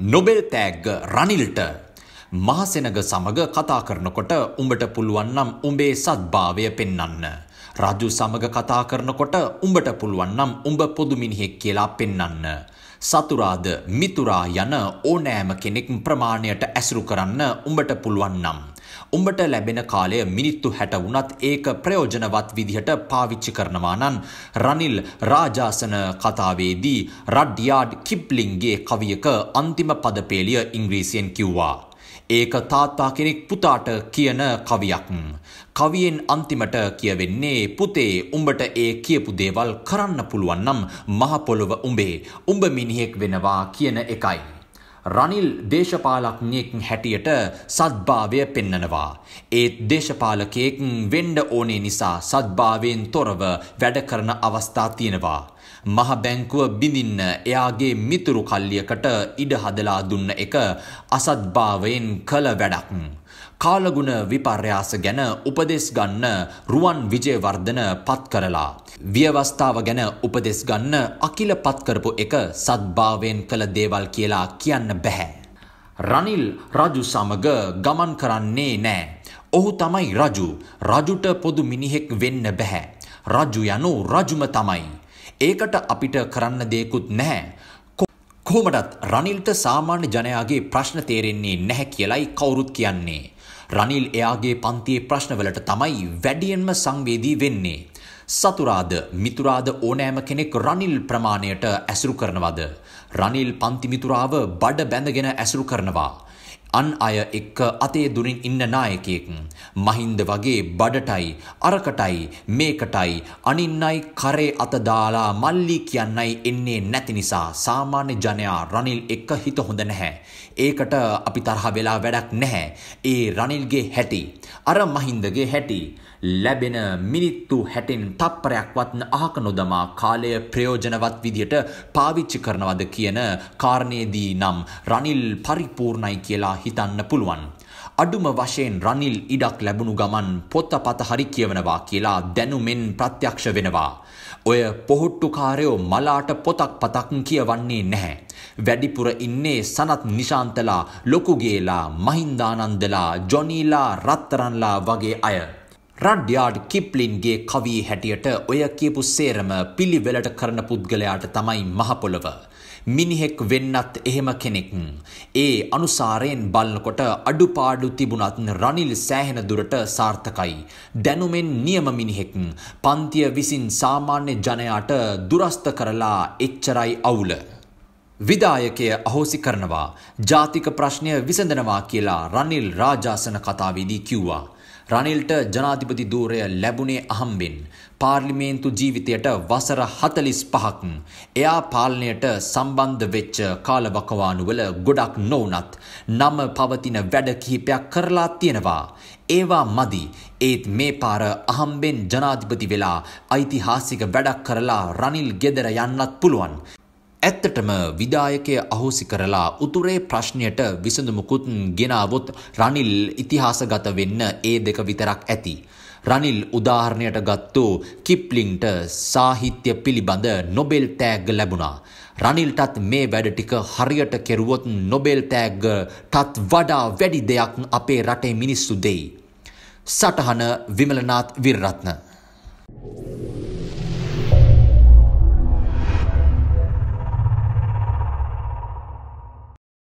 Nobel තෑග්ග රනිල්ට මහසෙනග සමග කතා කරනකොට උඹට පුළුවන් නම් උඹේ සත්භාවය පෙන්වන්න. රජු සමග කතා කරනකොට උඹට පුළුවන් නම් උඹ පොදු මිනිහෙක් කියලා පෙන්වන්න. සතුරාද මිතුරා යන ඕනෑම කෙනෙක් ප්‍රමාණයට ඇසුරු කරන්න උඹට පුළුවන් නම්. උඹට ලැබෙන කාලය මිනිත්තු හැට වුණත් ඒක ප්‍රයෝජනවත් විදිහට පාවිච්චි කරනවා නන් රනිල් රාජාසන කතාවේදී රඩ්යාඩ් කිප්ලින්ගේ කවියක අන්තිම පදපේලිය ඉංග්‍රීසියෙන් කිව්වා. ඒක තාත්තා කෙනෙක් පුතාට කියන කවියක්. කවියෙන් අන්තිමට කියවෙන්නේ පුතේ උඹට ඒ කියපු දේවල් කරන්න පුළුවන් නම් මහ පොළොව උඹේ. උඹ මිනිහෙක් වෙනවා කියන එකයි. රනිල් දේශපාලඥයෙක් හැටියට සත්භාවය පෙන්නනවා. ඒත් දේශපාලකයෙක් වෙන්න ඕනේ නිසා සත්භාවයෙන් තොරව වැඩ කරන අවස්ථා තියෙනවා. මහ බැංකුව බිඳින්න එයාගේ මිතුරු කල්ලියකට ඉඩ හදලා දුන්න එක අසත්භාවයෙන් කළ වැඩක්. කාලගුණ විපර්යාස ගැන උපදෙස් ගන්න රුවන් විජයවර්ධන පත් කරලා. ව්‍යවස්ථාව ගැන උපදෙස් ගන්න අකිල පත්කරපු එක සත්භාවයෙන් කළ දේවල් කියලා කියන්න බැහැ. රනිල් රජු සමග ගමන් කරන්නේ නෑ. ඔහු තමයි රජු රජුට පොදු මිනිහෙක් වෙන්න බැහැ. රජු යනු රජුම තමයි. ඒකට අපිට කරන්න දෙයකුත් නැහැ. කොහොමටත් රනිල්ට සාමාන්‍ය ජනයාගේ ප්‍රශ්න තේරෙන්නේ නැහැ කියලයි කවුරුත් කියන්නේ. රනිල් එයාගේ පන්තියේ ප්‍රශ්නවලට තමයි වැඩියෙන්ම සංවේදී වෙන්නේ. සතුරාද මිතුරාද ඕනෑම කෙනෙක් රනිල් ප්‍රමාණයට ඇසුරු කරනවද. රනිල් පන්තිමිතුරාව බඩ බැඳගෙන ඇසුරු කරනවා. අන් අය එක්ක අතේ දුරින් ඉන්න නායකයෙක්. මහින්ද වගේ බඩටයි අරකටයි මේකටයි අනින්නයි කරේ අත දාලා මල්ලි කියන්නයි එන්නේ නැති නිසා සාමාන්‍ය ජනයා රනිල් එක්ක හිත හොඳ නැහැ. ඒකට අපි තරහ වෙලා වැඩක් නැහැ. ඒ රනිල්ගේ හැටි. අර මහින්දගේ හැටි. ලැබෙන මිනිත්තු හැටෙන් තප්පරයක්වත් අහක නොදමා කාලය ප්‍රයෝජනවත් විදියට පාවිච්චි කරනවද කියන කාරණේදී නම් රනිල් පරිපූර්ණයි කියලා හිතන්න පුළුවන්. අඩුම වශයෙන් රනිල් ඉඩක් ලැබුණු ගමන් පොත්තපත හරි කියවනවා කියලා දැනුමෙන් ප්‍රත්‍යක්ෂ වෙනවා. ඔය පොහොට්ටුකාරයෝ මලාට පොතක් පතක් කියවන්නේ නැහැ. වැඩිපුර ඉන්නේ සනත් නිශාන්තලා ලොකුගේලා මහින්දානන්දලා ජොනීලා රත්තරන්ලා වගේ අය. රඩ්යාඩ් කිප්ලින්ගේ කවී හැටියට ඔය කියපු සේරම පිළිවෙලට කරන පුද්ගලයාට තමයි මහපොළොව. මිනිහෙක් වෙන්නත් එහෙම කෙනෙක්. ඒ අනුසාරයෙන් බලනකොට අඩුපාඩු තිබුණත් රනිල් සෑහෙන දුරට සාර්ථකයි. දැනුමෙන් නියම මිනිහෙක්. පන්තිය විසින් සාමාන්‍ය ජනයාට දුරස්ත කරලා එච්චරයි අවුල. විදායකය අහෝසි කරනවා ජාතික ප්‍රශ්නය විසඳනවා කියලා රනිල් රාජාසන කතාවේදී කිව්වා. රනිල්ට ජනාධිපති ධූරය ලැබුණේ අහම්බෙන් පාර්ලිමේන්තු ජීවිතයට වසර 45ක් එයා පාලනයට සම්බන්ධ වෙච්ච කාලවකවානුවල ගොඩක් නොවුනත් නම පවතින වැඩ කිහිපයක් කරලා තියෙනවා ඒවා මදි ඒත් මේ පාර අහම්බෙන් ජනාධිපති වෙලා ඓතිහාසික වැඩක් කරලා රනිල් ගෙදර යන්නත් පුළුවන් ඇත්තටම විදායකය අහෝසි කරලා උතුරේ ප්‍රශ්නයට විසඳුමකුත් ගෙනාවොත් රනිල් ඉතිහාසගත වෙන්න ඒ දෙක විතරක් ඇති. රනිල් උදාහරණයට ගත්තු කිප්ලින්ට සාහිත්‍ය පිළිබඳ නොබෙල් තෑග්ග ලැබුණා. රනිල්ටත් මේ වැඩ ටික හරියට කෙරුවොත් නොබෙල් තෑග්ගටත් වඩා වැඩි දෙයක් අපේ රටේ මිනිස්සු දෙයි. සටහන විමලනාත් විරරත්න